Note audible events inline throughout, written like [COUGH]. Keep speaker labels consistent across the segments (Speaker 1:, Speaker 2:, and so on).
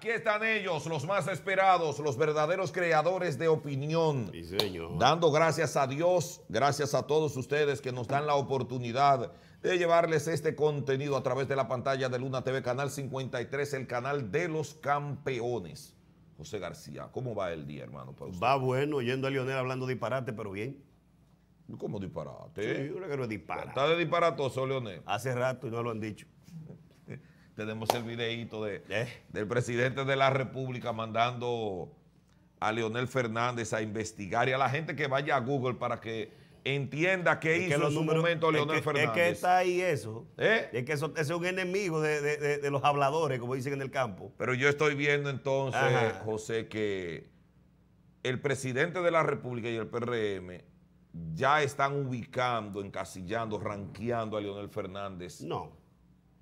Speaker 1: Aquí están ellos, los más esperados, los verdaderos creadores de opinión. Sí, Dando gracias a Dios, gracias a todos ustedes que nos dan la oportunidad de llevarles este contenido a través de la pantalla de Luna TV, Canal 53, el canal de los campeones. José García, ¿cómo va el día, hermano? Va bueno, yendo a Leonel hablando disparate, pero bien. ¿Cómo disparate? Sí, yo creo que no es disparate. Está de disparatoso, Leonel. Hace rato y no lo han dicho. Tenemos el videíto de, eh. del presidente de la República mandando a Leonel Fernández a investigar y a la gente que vaya a Google para que entienda qué hizo que en su momento Leonel Fernández. Es que está ahí eso. ¿Eh? Es que eso, es un enemigo de, los habladores, como dicen en el campo. Pero yo estoy viendo entonces, José, que el presidente de la República y el PRM ya están ubicando, encasillando, ranqueando a Leonel Fernández. No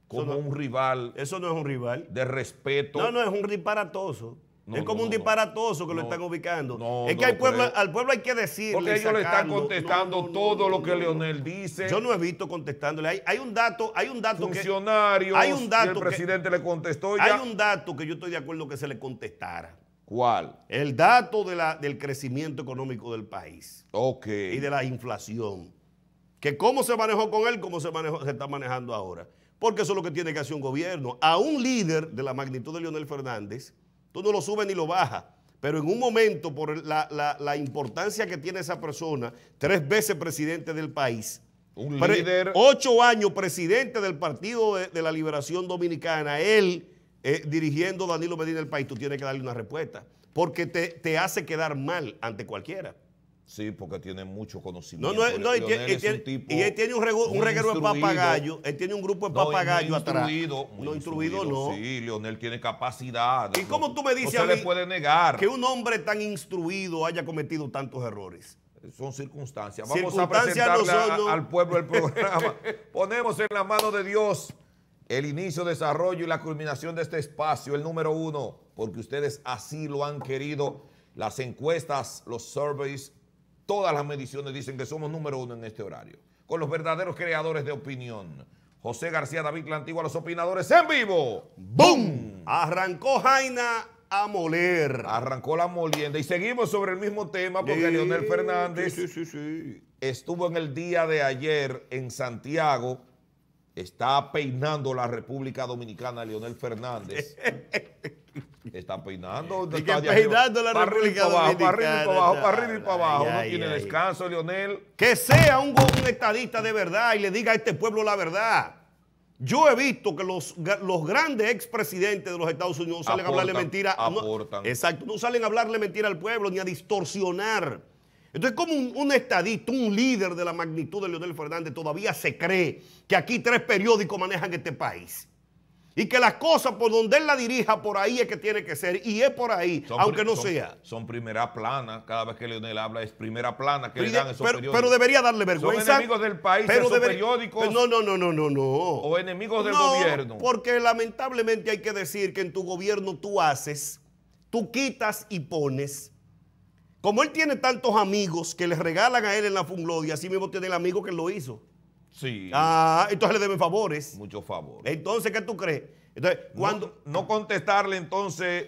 Speaker 1: como un rival. Eso no es un rival. De respeto. No, no, es un disparatoso. es como un disparatoso que lo están ubicando. es que al pueblo, al pueblo hay que decirle. Porque ellos le están contestando todo lo que Leonel dice. Yo no he visto contestándole. Hay, hay un dato, hay un dato que. Hay un dato. el presidente le contestó. Ya. Hay un dato que yo estoy de acuerdo que se le contestara. ¿Cuál? El dato de la, del crecimiento económico del país. Ok. Y de la inflación. Que cómo se manejó con él, cómo se está manejando ahora. Porque eso es lo que tiene que hacer un gobierno. A un líder de la magnitud de Leonel Fernández, tú no lo subes ni lo bajas. Pero en un momento, por la, importancia que tiene esa persona, tres veces presidente del país, un ocho años presidente del Partido de, la Liberación Dominicana, él eh, dirigiendo Danilo Medina el país, tú tienes que darle una respuesta. Porque te hace quedar mal ante cualquiera. Sí, porque tiene mucho conocimiento. No, no, y, tiene, él tiene un, reguero de papagayo. Él tiene un grupo de papagayo no, atrás. Instruido, no instruido, no. Sí, Leonel tiene capacidad. ¿Y cómo tú me dices a mí le puede negar. que un hombre tan instruido haya cometido tantos errores? Son circunstancias. Vamos a presentar al pueblo el [LAUGHS] programa. Ponemos en la mano de Dios el inicio, desarrollo y la culminación de este espacio, el número uno, porque ustedes así lo han querido. Las encuestas, los surveys Todas las mediciones dicen que somos número uno en este horario. Con los verdaderos creadores de opinión. José García David la Antigua, los opinadores en vivo. ¡Bum! Arrancó Jaina a moler. Arrancó la molienda. Y seguimos sobre el mismo tema porque Leonel Fernández estuvo en el día de ayer en Santiago. Está peinando la República Dominicana Leonel Fernández. [LAUGHS] [LAUGHS] Está peinando. peinando la República Para arriba y para abajo, para arriba y para abajo. no tiene descanso, Leonel. Que sea un, estadista de verdad y le diga a este pueblo la verdad. Yo he visto que los, los grandes expresidentes de los Estados Unidos salen a hablarle mentira. No, exacto, no salen a hablarle mentira al pueblo ni a distorsionar. Entonces, como un, un, estadista, un líder de la magnitud de Leonel Fernández todavía se cree que aquí tres periódicos manejan este país? Y que las cosas por donde él la dirija, por ahí es que tiene que ser. Y es por ahí, aunque no sea. Son primera plana. Cada vez que Leonel habla es primera plana que le dan esos pero, periódicos. Pero debería darle vergüenza. Son enemigos del país, pero periódicos. no, no, no, no, no, O enemigos del gobierno. Porque lamentablemente hay que decir que en tu gobierno tú haces, tú quitas y pones. Como él tiene tantos amigos que le regalan a él en la Funglodia, así mismo tiene el amigo que lo hizo. Sí. Ah, entonces le deben favores. Muchos favores. Entonces, ¿qué tú crees? Entonces, cuando... No, contestarle entonces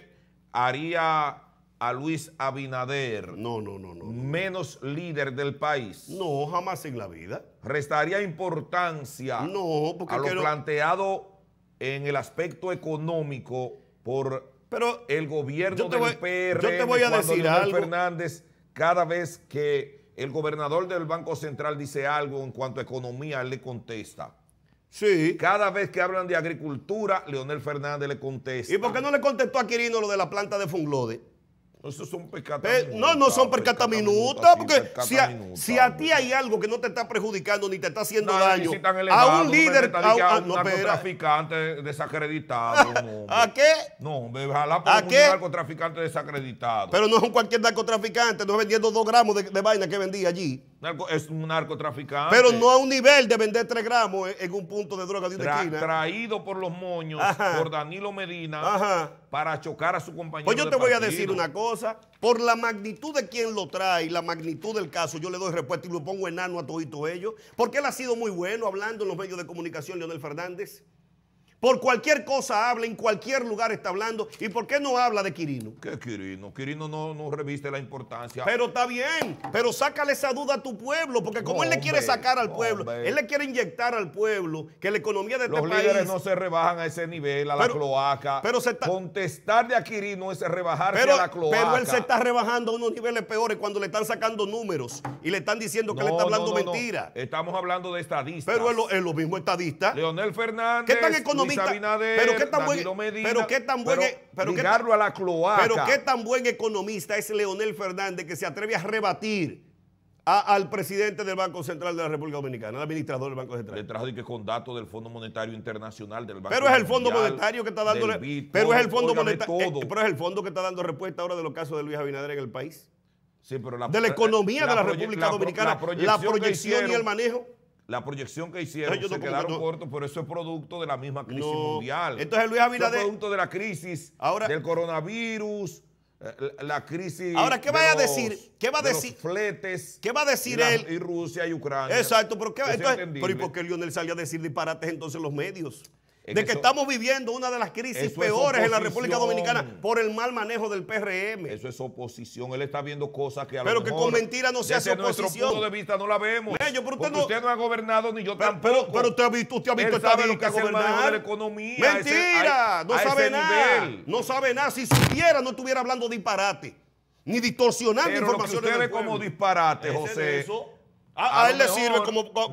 Speaker 1: haría a Luis Abinader. No, no, no, no. Menos líder del país. No, jamás en la vida. Restaría importancia no, a lo planteado en el aspecto económico por Pero el gobierno yo te del voy, yo te voy a decir Fernández, cada vez que el gobernador del Banco Central dice algo en cuanto a economía, él le contesta. Sí. Cada vez que hablan de agricultura, Leonel Fernández le contesta. ¿Y por qué no le contestó a Quirino lo de la planta de Funglode? Eh, no, no son percataminutas, porque si, a, ti hay algo que no te está perjudicando ni te está haciendo daño, a un líder, a un, ah, ah, narcotraficante desacreditado. [LAUGHS] ¿A qué? No, ojalá por un narcotraficante desacreditado. Pero no es un cualquier narcotraficante, no es vendiendo dos gramos de, de vaina que vendía allí es un narcotraficante. Pero no a un nivel de vender 3 gramos en un punto de droga de una esquina. Traído por los moños, por Danilo Medina, para chocar a su compañero. Pues yo te voy a decir una cosa. Por la magnitud de quien lo trae la magnitud del caso, yo le doy respuesta y lo pongo enano a todito ellos. Porque él ha sido muy bueno hablando en los medios de comunicación, Leonel Fernández. Por cualquier cosa habla, en cualquier lugar está hablando. ¿Y por qué no habla de Quirino? ¿Qué Quirino? Quirino no, no reviste la importancia. Pero está bien, pero sácale esa duda a tu pueblo, porque como él le quiere sacar al pueblo, él le quiere inyectar al pueblo que la economía de este país... Los líderes no se rebajan a ese nivel, a la cloaca. Pero Contestar de a Quirino es rebajarse a la cloaca. Pero él se está rebajando a unos niveles peores cuando le están sacando números y le están diciendo que le está hablando mentira. Estamos hablando de estadistas. Pero es lo, es lo mismo estadista. Leonel Fernández... ¿Qué tan economía? pero qué tan buen, pero e- qué tan a la Pero tan buen economista es Leonel Fernández que se atreve a rebatir al presidente del Banco Central de la República Dominicana, al administrador del Banco Central. de con datos del Fondo Monetario Internacional del Banco Pero es el Fondo Monetario que está dando pero es el Fondo Monetario, eh, pero el fondo que está dando respuesta ahora de los casos de Luis Abinader en el país. de la economía de la República Dominicana, la proyección, y el manejo. La proyección que hicieron se quedaron cortos, pero eso es producto de la misma crisis mundial. Entonces Luis Abinader... Es producto de la crisis ahora, del coronavirus, eh, la crisis... Ahora, ¿qué va a decir? ¿Qué va a decir? fletes. ¿Qué va a decir él? Y Rusia y Ucrania. Exacto, pero ¿qué ¿y por qué Lionel salió a decir disparates entonces los medios? de que, estamos viviendo una de las crisis peores en la República Dominicana por el mal manejo del PRM. Eso es oposición. Él está viendo cosas que a Pero que con mentira no se hace oposición. Desde punto de vista no la vemos. usted, no, ha gobernado ni yo tampoco. Pero, usted ha visto, usted ha visto él sabe ha gobernado de la economía. Mentira, no sabe nada. No sabe nada. Si supiera no estuviera hablando disparate ni distorsionando información. Lo usted ve como disparate, José. eso? A, él le sirve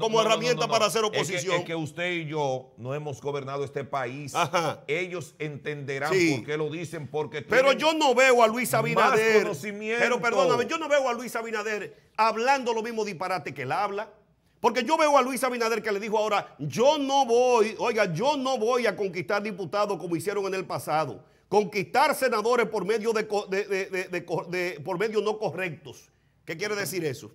Speaker 1: como, herramienta para hacer oposición. Es que, usted y yo no hemos gobernado este país. Ellos entenderán por qué lo dicen, porque Pero yo no veo a Luis Abinader. Pero perdóname, yo no veo a Luis Abinader hablando lo mismo disparate que él habla. Porque yo veo a Luis Abinader que le dijo ahora, yo no voy, oiga, yo no voy a conquistar diputados como hicieron en el pasado. Conquistar senadores por medio de, por medio no correctos. ¿Qué quiere decir eso?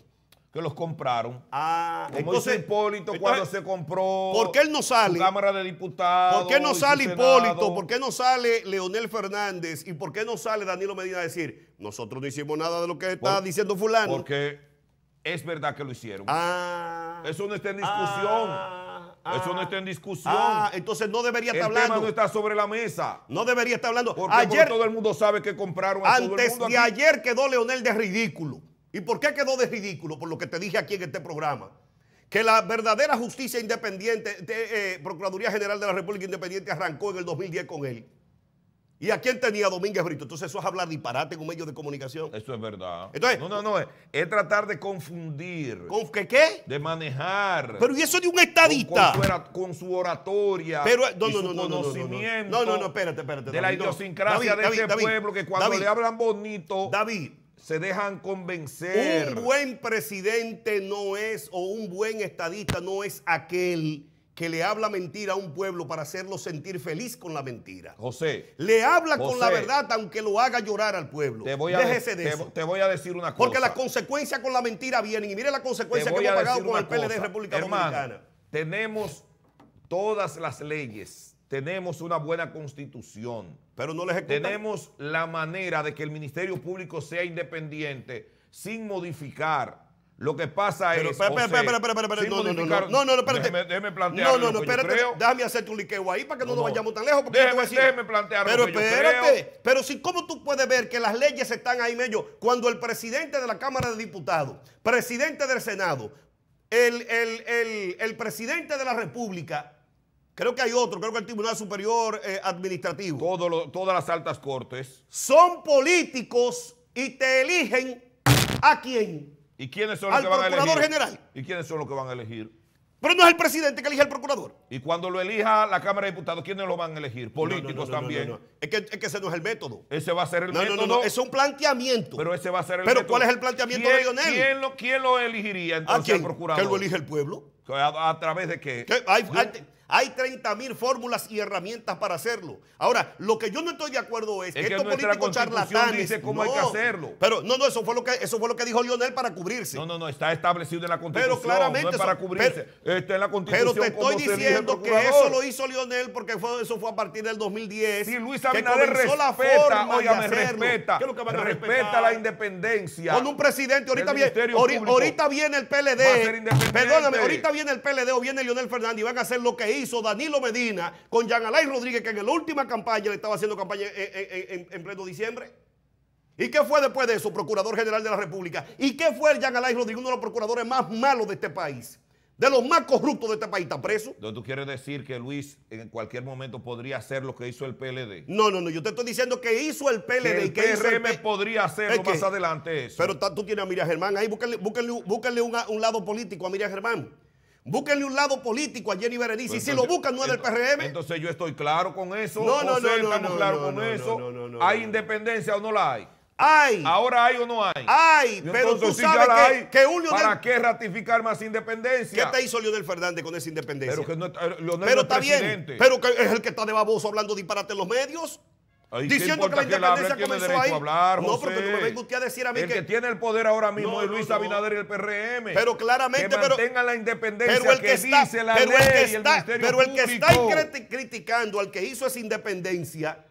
Speaker 1: que los compraron. Ah, como entonces, Hipólito cuando se compró. ¿Por qué él no sale? Cámara de Diputados. ¿Por qué no sale Hipólito? ¿Por qué no sale Leonel Fernández? ¿Y por qué no sale Danilo Medina a decir, nosotros no hicimos nada de lo que está diciendo fulano? Porque es verdad que lo hicieron. Ah, Eso no está en discusión. Ah, Eso ah. no está en discusión. Ah, entonces no debería estar hablando. El tema no está sobre la mesa. No debería estar hablando. Porque, ayer, todo el mundo sabe que compraron a Antes de ayer quedó Leonel de ridículo. ¿Y por qué quedó de ridículo? Por lo que te dije aquí en este programa. Que la verdadera justicia independiente, eh, Procuraduría General de la República Independiente arrancó en el 2010 con él. ¿Y a quién tenía Domínguez Brito? Entonces eso es hablar disparate con medios de comunicación. Eso es verdad. no, no, no. Es, tratar de confundir. ¿Con qué qué? De manejar. Pero ¿y eso de un estadista? Con, su, oratoria Pero, eh, su conocimiento. No no no, espérate, espérate. De la idiosincrasia de este pueblo que cuando le hablan bonito... David, se dejan convencer. Un buen presidente no es, o un buen estadista no es aquel que le habla mentira a un pueblo para hacerlo sentir feliz con la mentira. José. Le habla con la verdad aunque lo haga llorar al pueblo. voy a, Déjese de te, voy a decir una cosa. Porque las consecuencias con la mentira vienen. Y mire la consecuencia que hemos pagado con el PLD de República Dominicana. Tenemos todas las leyes tenemos una buena constitución. Pero no les Tenemos la manera de que el Ministerio Público sea independiente sin modificar. Lo que pasa es. Pero espera, espera, espera, espera, No, no, no, no, espérate. Déjeme, déjeme plantear. No, no, no, espérate. Déjame hacerte un liqueo ahí para que no, nos vayamos tan lejos. Porque déjeme, decir. déjeme plantear. Pero espérate. Pero si, ¿cómo tú puedes ver que las leyes están ahí medio cuando el presidente de la Cámara de Diputados, presidente del Senado, el, el, el, el presidente de la República, Creo que hay otro, creo que el Tribunal Superior eh, Administrativo. todas las altas cortes. Son políticos y te eligen a quién. ¿Y quiénes son los que van a elegir? Procurador General. ¿Y quiénes son los que van a elegir? Pero no es el presidente que elige al procurador. Y cuando lo elija la Cámara de Diputados, ¿quiénes lo van a elegir? Políticos también. Es que, ese no es el método. Ese va a ser el método. No, no, no, es un planteamiento. Pero ese va a ser el Pero ¿cuál es el planteamiento de Lionel? ¿quién lo, ¿Quién lo elegiría entonces al procurador? ¿Quién lo elige el pueblo. ¿A, través de que Hay, hay, 30 mil fórmulas y herramientas para hacerlo. Ahora, lo que yo no estoy de acuerdo es, que, estos políticos charlatanes. Dice cómo hay hacerlo. Pero no, no, eso fue lo que eso fue lo que dijo Lionel para cubrirse. No, no, no, está establecido en la Constitución. Pero claramente para cubrirse. Pero, en la Constitución. Pero te estoy diciendo que eso lo hizo Lionel porque eso fue a partir del 2010. Si Luis Abinader respeta, la oiga, de respeta. respeta la independencia. Con un presidente ahorita viene ahorita viene el PLD. Perdóname, ahorita viene el PLD o viene Leonel Fernández y van a hacer lo que hizo Danilo Medina con Jean Alain Rodríguez, que en la última campaña le estaba haciendo campaña eh, eh, eh, en, pleno diciembre. ¿Y qué fue después de eso, Procurador General de la República? ¿Y qué fue el Jean Alain Rodríguez, uno de los procuradores más malos de este país? De los más corruptos de este país, está preso. ¿Tú quieres decir que Luis en cualquier momento podría hacer lo que hizo el PLD? No, no, no. Yo te estoy diciendo que hizo el PLD. el y que PRM podría hacerlo más adelante eso. Pero tú tienes a Miriam Germán ahí. Búsquenle, un, un, lado político a Miriam Germán. Búsquenle un lado político a Jenny Berenice. Pues y si lo buscan, no es del PRM. Entonces yo estoy claro con eso. No, no, no, no, no, no, ¿Hay independencia o no la hay? Hay. Ahora hay o no hay. Hay, pero tú sabes que, ¿Para qué ratificar más independencia? ¿Qué te hizo Leonel Fernández con esa independencia? Pero eh, está bien. Pero es el que está de baboso hablando disparate en los medios diciendo que la independencia comenzó ahí. Hablar, no, porque me vengas usted a decir a mí el que, tiene el poder ahora mismo es Luis Abinader y el PRM. Pero claramente, que mantenga la independencia pero el que, está, dice la pero el que el Pero el que está criticando al que hizo esa independencia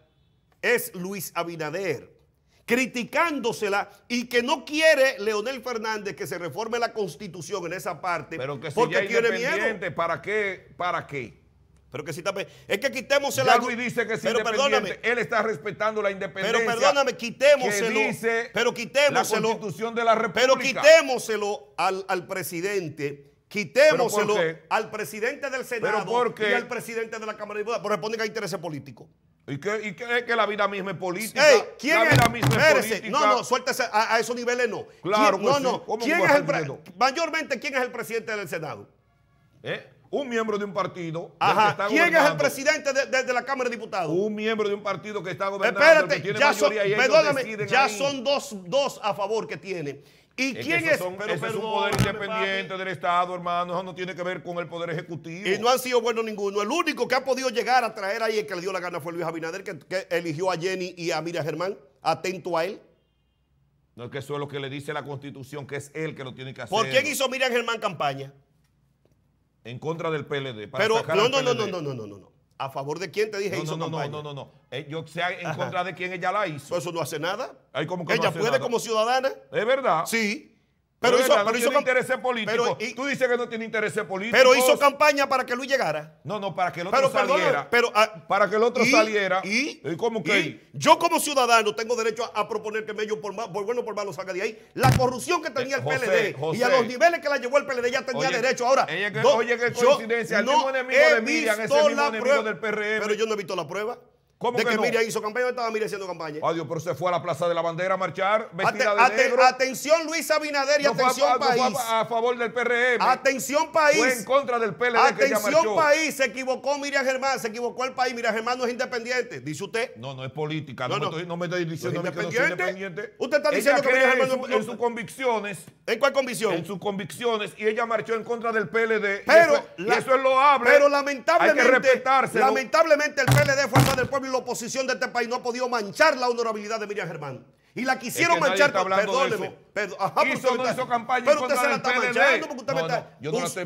Speaker 1: es Luis Abinader criticándosela y que no quiere Leonel Fernández que se reforme la Constitución en esa parte pero que porque quiere tiene miedo. ¿Para qué? ¿Para qué? Pero que si también. es que quitemos el dice que si pero perdóname, él está respetando la independencia. Pero perdóname, quitémoselo. pero quitémoselo. La Constitución de la República. Pero quitémoselo al, al presidente. Quitémoselo al presidente del Senado y al presidente de la Cámara de Diputados. por responden a intereses políticos. ¿Y que, y que, la vida misma es política? quién ¿quién la misma No, no, suéltese a, esos niveles no. Claro, pues no, no. ¿Quién es el, mayormente, ¿quién es el presidente del Senado? ¿Eh? un miembro de un partido. Ajá. ¿Quién es el presidente de, la Cámara de Diputados? Un miembro de un partido que está gobernando. Espérate, ya, son, dos, a favor que tiene. ¿Y quién es? es un poder independiente del Estado, hermano. Eso no tiene que ver con el poder ejecutivo. Y no han sido buenos ninguno. El único que ha podido llegar a traer ahí el que le dio la gana fue Luis Abinader, que, eligió a Jenny y a Mira Germán. Atento a él. No es que eso es lo que le dice la Constitución, que es él que lo tiene que hacer. ¿Por quién hizo Miriam Germán campaña? En contra del PLD. Para Pero no, no, no, no, no, no, no, no. ¿A favor de quién te dije no, no, No, no, no, no. Eh, yo sea en contra de quién ella la hizo. eso no hace nada. ella puede como ciudadana. Es verdad. Sí.
Speaker 2: Pero, hizo, pero
Speaker 1: político. Tú dices que no tiene interés político. Pero hizo campaña para que Luis llegara. No, no, para que el otro saliera. Pero, ah, para que el otro saliera. Y, ¿Y cómo que? yo como ciudadano tengo derecho a, proponer que Mello por, por bueno por malo salga de ahí. La corrupción que tenía eh, el PLD y a los niveles que la llevó el PLD ya tenía derecho. Ahora, oye, que, no, oye, coincidencia. El enemigo de Miriam enemigo del PRM. Pero yo no he visto la prueba. ¿Cómo de que, Miria hizo campaña, estaba Miria haciendo campaña. Adiós, ah, pero se fue a la Plaza de la Bandera a marchar vestida de negro. Atención Luisa Abinader y atención país. fue a, favor del PRM. Atención país. Fue en contra del PLD Atención país, se equivocó Miriam Germán, se equivocó el país. Miriam Germán no es independiente, dice usted. No, no es política. No, no, me, estoy, me diciendo independiente. no independiente. Usted está diciendo que Miriam Germán no es En sus convicciones. ¿En cuál convicción? En sus convicciones y ella marchó en contra del PLD. Pero eso, es loable. Pero lamentablemente, Hay que respetárselo. lamentablemente el PLD fue el del pueblo la oposición de este país no ha podido manchar la honorabilidad de Miriam Germán. Y la quisieron manchar, perdóneme. Perdón, ajá, usted, hizo campaña pero usted se la está manchando porque usted me está. yo no estoy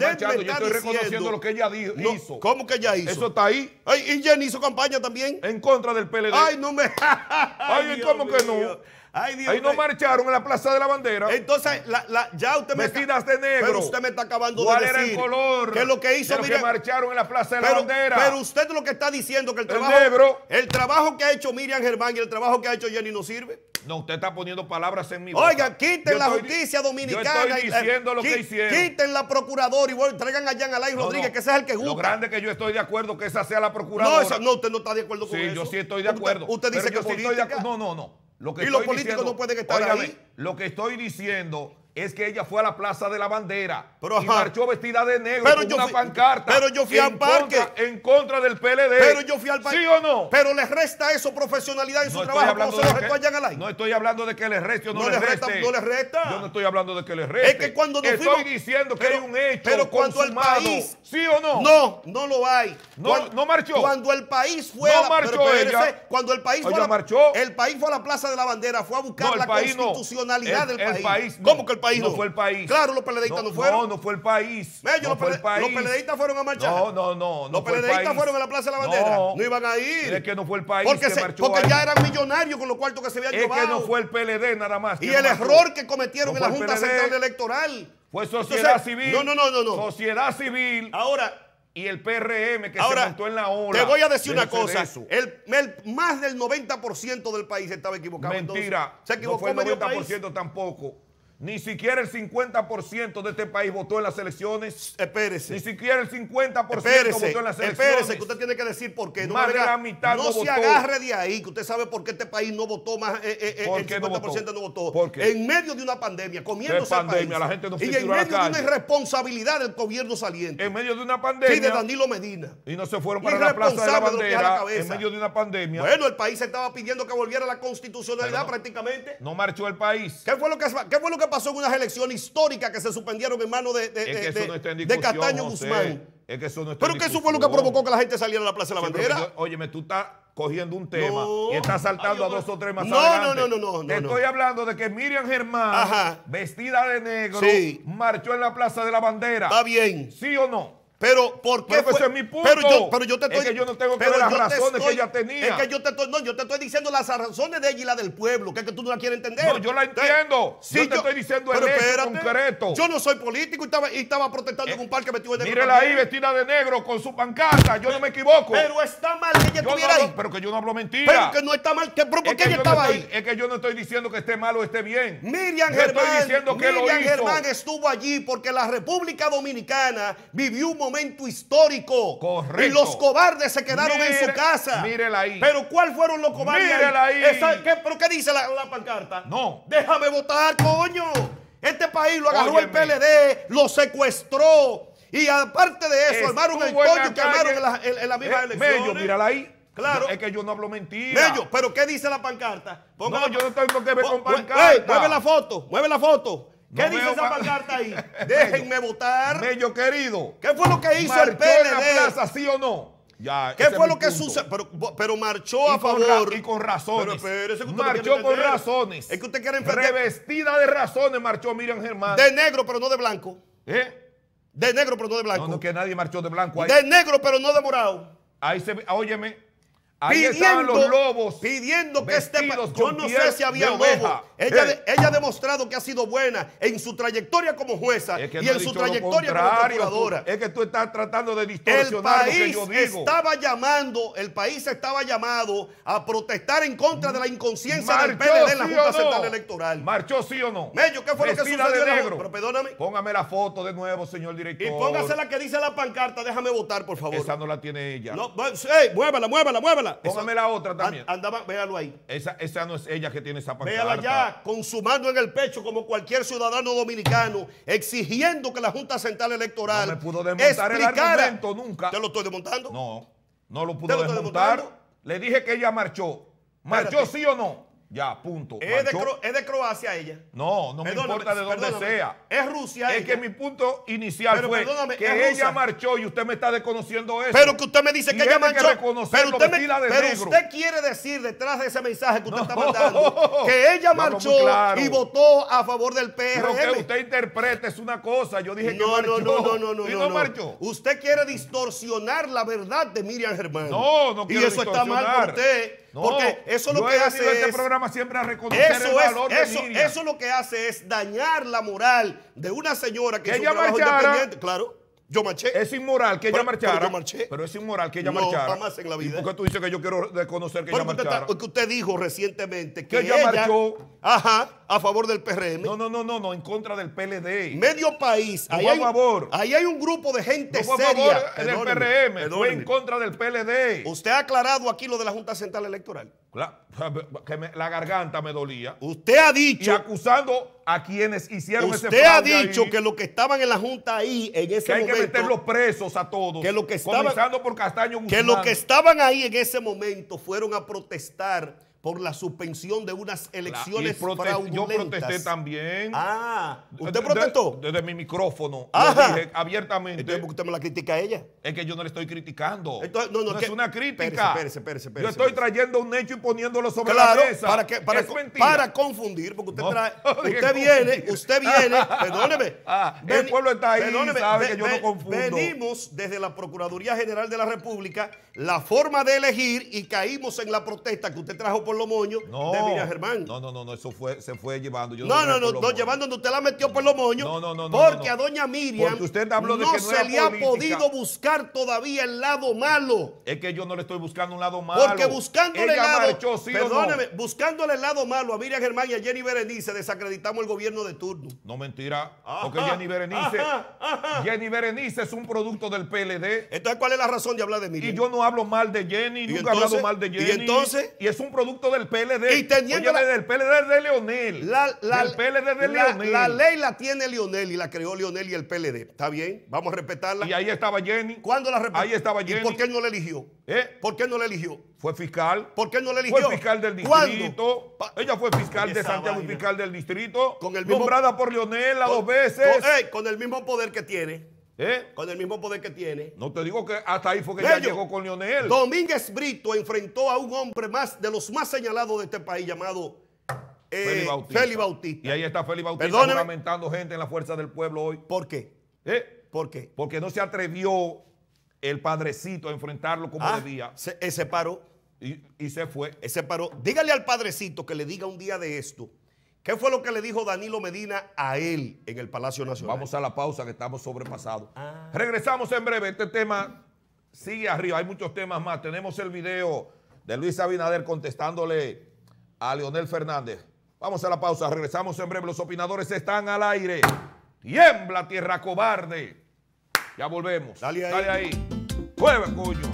Speaker 1: reconociendo lo que ella dijo, hizo. ¿Cómo que ella hizo? Eso está ahí. y Jenny hizo campaña también. En contra del PLD. Ay, no me. [LAUGHS] Ay, ¿cómo que no? Ahí no marcharon en la Plaza de la Bandera. Entonces, la, ya usted me Vestidas de negro. Pero usted me está acabando de decir. ¿Cuál era el color? Que lo que hizo, Miriam, marcharon en la Plaza de la Bandera. Pero usted lo que está diciendo que el trabajo... El, trabajo que ha hecho Miriam Germán y el trabajo que ha hecho Jenny no sirve. No, usted está poniendo palabras en mi boca. Oiga, quiten la justicia dominicana. Yo estoy eh, diciendo lo que hicieron. Quiten la procuradora y bueno, traigan a Jan Alain Rodríguez, que ese es el que juzga. Lo grande que yo estoy de acuerdo que esa sea la procuradora. No, no usted no está de acuerdo con eso. Sí, yo sí estoy de acuerdo. Usted, dice que No, no, no. Lo que y los políticos no pueden estar ahí. Lo que estoy diciendo es que ella fue a la Plaza de la Bandera y marchó vestida de negro con una pancarta. Pero yo fui al parque. en contra del PLD. Pero yo fui al parque. ¿Sí o no? Pero le resta eso profesionalidad en su trabajo. No se lo al aire. No estoy hablando de que le reste o no, le resta, No le resta. Yo no estoy hablando de que le reste. Es que cuando nos Estoy diciendo que hay un hecho Pero cuando el país... ¿Sí o no? No, no lo hay. No, no marchó. Cuando el país fue... a la, marchó ella. Cuando el país fue... a la, marchó. El país fue a la Plaza de la Bandera, fue a buscar la constitucionalidad del país. ¿Cómo que el país? No, fue el país. Claro, los peledeístas no, fueron. No, no fue el país. los, fue fueron a marchar. No, no, no. los peledeístas fueron a la Plaza de la Bandera. No, iban a ir. Es que no fue el país. Porque, se, marchó porque ya eran millonarios con los cuartos que se habían es llevado. Es que no fue el PLD nada más. Y el error que cometieron en la Junta Central Electoral. Fue sociedad civil. No, no, no, no, Sociedad civil. Ahora, y el PRM que Ahora, se montó en la hora Te voy a decir una cosa. El, más del 90% del país estaba equivocado. Mentira. se equivocó no fue el 90% medio país. tampoco. Ni siquiera el 50% de este país votó en las elecciones. Espérese. Ni siquiera el 50% votó en las elecciones. Espérese, que usted tiene que decir por qué. No más de la mitad no, se agarre de ahí, que usted sabe por qué este país no votó más. Eh, eh, eh, el 50% no votó. En medio de una pandemia, comiéndose pandemia, la gente se Y en medio de una irresponsabilidad del gobierno saliente. En medio de una pandemia. Sí, de Danilo Medina. Y no se fueron para la plaza de la bandera. en medio de una pandemia. Bueno, el país estaba pidiendo que volviera la constitucionalidad prácticamente. No marchó el país. ¿Qué fue lo que, qué fue lo que pasó en unas elecciones históricas que se suspendieron en manos de, Castaño Guzmán. Pero que eso fue lo que provocó que la gente saliera a la Plaza de la Bandera. Óyeme, tú estás cogiendo un tema y estás saltando a dos o tres más no, adelante. No, no, no, no. Te estoy hablando de que Miriam Germán, vestida de negro, marchó en la Plaza de la Bandera. Está bien. ¿Sí o no? Pero ¿por qué pero es mi punto. Pero yo, pero yo te estoy, es que yo no tengo las razones que ella tenía. Es que yo te estoy, no, yo te estoy diciendo las razones de ella y la del pueblo, que es que tú no la quieres entender. No, yo la entiendo. Sí, yo, te estoy diciendo el hecho concreto. Yo no soy político y estaba, y estaba protestando con en un eh, parque vestido de negro. Mírela ahí vestida de negro con su pancarta, yo no me equivoco. Pero está mal que ella estuviera ahí. Pero que yo no hablo mentira. Pero que no está mal, que, ¿por qué ella estaba ahí? Es que yo no estoy diciendo que esté mal o esté bien. Miriam Germán, Miriam Germán estuvo allí porque la República Dominicana vivió un momento histórico. Correcto. Y los cobardes se quedaron en su casa. Mírela ahí. Pero ¿cuál fueron los cobardes? Mírela ahí. ¿qué, ¿Pero qué dice la, pancarta? No. Déjame votar, coño. Este país lo agarró el PLD, lo secuestró. Y aparte de eso, armaron el coño que armaron en la, en, la misma eh, elección. ahí. Claro. Es que yo no hablo mentira. pero ¿qué dice la pancarta? Ponga no, yo no tengo que ver con pancarta. mueve la foto, mueve la foto. ¿Qué dice esa pancarta ahí? [LAUGHS] Déjenme votar. bello querido. ¿Qué fue lo que hizo el PLD? En la sí o no? Ya, ¿Qué fue lo que sucedió? Pero, pero, marchó a favor. y con razones. Pero, pero marchó con razones. Es que usted quiere enfrentar. Revestida de razones marchó Miriam Germán. De negro, pero no de blanco. ¿Eh? De negro, pero no de blanco. No, que nadie marchó de blanco ahí. De negro, pero no de morado. Ahí se óyeme, Ahí pidiendo, estaban los lobos. Pidiendo que este Yo no sé si había lobos. Ella, ha demostrado que ha sido buena en su trayectoria como jueza y en su trayectoria como procuradora. Es que tú estás tratando de distorsionar el país lo que yo digo. estaba llamando, el país estaba llamado a protestar en contra de la inconsciencia del PLD en la Junta Central Electoral. ¿Marchó sí o no? Mello, ¿qué fue lo que sucedió? De Pero perdóname. Póngame la foto de nuevo, señor director. Y póngase la que dice la pancarta, déjame votar, por favor. Esa no la tiene ella. No, muévala, muévala, muévala. Póngame la otra también. Andaba, véalo ahí. Esa, esa no es ella que tiene esa pancarta. Véala ya con su mano en el pecho como cualquier ciudadano dominicano exigiendo que la Junta Central Electoral no me pudo desmontar el argumento nunca. ¿Te lo estoy desmontando? No, no lo pudo desmontar. Le dije que ella marchó. ¿Marchó sí o no? Ya, punto. ¿Es de, Croacia ella? No, no me importa de dónde sea. Es Rusia. Es que mi punto inicial fue que ella marchó y usted me está desconociendo eso. Pero que usted me dice que ella marchó. pero usted, pero usted quiere decir detrás de ese mensaje que usted está mandando que [LAUGHS] ella marchó y votó a favor del PRM. pero que usted interprete es una cosa. Yo dije no, que marchó. No, no, no, no, y no, marchó. Usted quiere distorsionar la verdad de Miriam Germán. No, no quiero Y eso está mal por usted. Porque eso lo que hace este es, programa siempre es, eso, Eso lo que hace es dañar la moral de una señora que, es ella trabajo independiente. Claro. Yo marché. Es inmoral que ella marchara. Pero, marché. pero, es inmoral que ella no, Jamás en la vida. por qué tú dices que yo quiero reconocer que ella marchara? Porque usted dijo recientemente que, que ella, marchó. Ajá a favor del PRM. No, no, no, no, no, en contra del PLD. Medio país. ahí, hay, favor. ahí hay un grupo de gente seria. No, a favor PRM, en contra del PLD. Usted ha aclarado aquí lo de la Junta Central Electoral. La, que la garganta me dolía. Usted ha dicho. Y acusando a quienes hicieron ese Usted ha dicho que los que estaban en la Junta ahí en ese momento. Que hay que meterlos presos a todos. Que lo que estaban, comenzando por Castaño Guzmán. Que los que estaban ahí en ese momento fueron a protestar por la suspensión de unas elecciones fraudulentas. Yo protesté también. Ah, ¿usted protestó? Desde, mi micrófono. abiertamente. Entonces, porque usted me la critica a ella? Es que yo no le estoy criticando. no, es una crítica. Espérese, espérese. yo estoy trayendo un hecho y poniéndolo sobre la mesa. Para, para, confundir, porque usted trae. Usted viene, usted viene, [LAUGHS] perdóneme. Ah, el pueblo está ahí, sabe que yo no confundo. Venimos desde la Procuraduría General de la República, la forma de elegir y caímos en la protesta que usted trajo por los moños de Miriam Germán. No, no, no, no, eso fue, se fue llevando. no, no, no, no, llevando donde usted la metió por pues, los moños. No, no, no. Porque a doña Miriam porque usted de no, que se le ha podido buscar todavía el lado malo. Es que yo no le estoy buscando un lado malo. Porque buscándole el lado. buscándole el lado malo a Miriam Germán y a Jenny Berenice, desacreditamos el gobierno de turno. No mentira. porque Jenny Berenice. Jenny Berenice es un producto del PLD. Entonces, ¿cuál es la razón de hablar de Miriam? Y yo no hablo mal de Jenny, nunca he hablado mal de Jenny. entonces. Y es un producto del PLD. Y del PLD de Leonel. La, del de Leonel. La ley la tiene Leonel y la creó Leonel y el PLD. ¿Está bien? Vamos a respetarla. Y ahí estaba Jenny. ¿Cuándo la respetó? Ahí estaba Jenny. ¿Y por qué no la eligió? ¿Eh? ¿Por qué no la eligió? Fue fiscal. ¿Por qué no la eligió? Fue fiscal del distrito. Ella fue fiscal de Santiago y fiscal del distrito. nombrada por Leonel a dos veces. con el mismo poder que tiene ¿Eh? Con el mismo poder que tiene. No te digo que hasta ahí fue que ya llegó con Lionel Domínguez Brito enfrentó a un hombre más de los más señalados de este país llamado eh, Feli, Bautista. Y ahí está Feli Bautista lamentando gente en la fuerza del pueblo hoy. ¿Por qué? ¿Eh? ¿Por qué? Porque no se atrevió el padrecito a enfrentarlo como ah, debía. Se, se paró. Y, se fue. Se paró. Dígale al padrecito que le diga un día de esto ¿Qué fue lo que le dijo Danilo Medina a él en el Palacio Nacional? Vamos a la pausa que estamos sobrepasados. Ah. Regresamos en breve. Este tema sigue arriba. Hay muchos temas más. Tenemos el video de Luis Abinader contestándole a Leonel Fernández. Vamos a la pausa. Regresamos en breve. Los opinadores están al aire. Tiembla, tierra cobarde. Ya volvemos. Dale ahí. Dale ahí. Jueves, coño.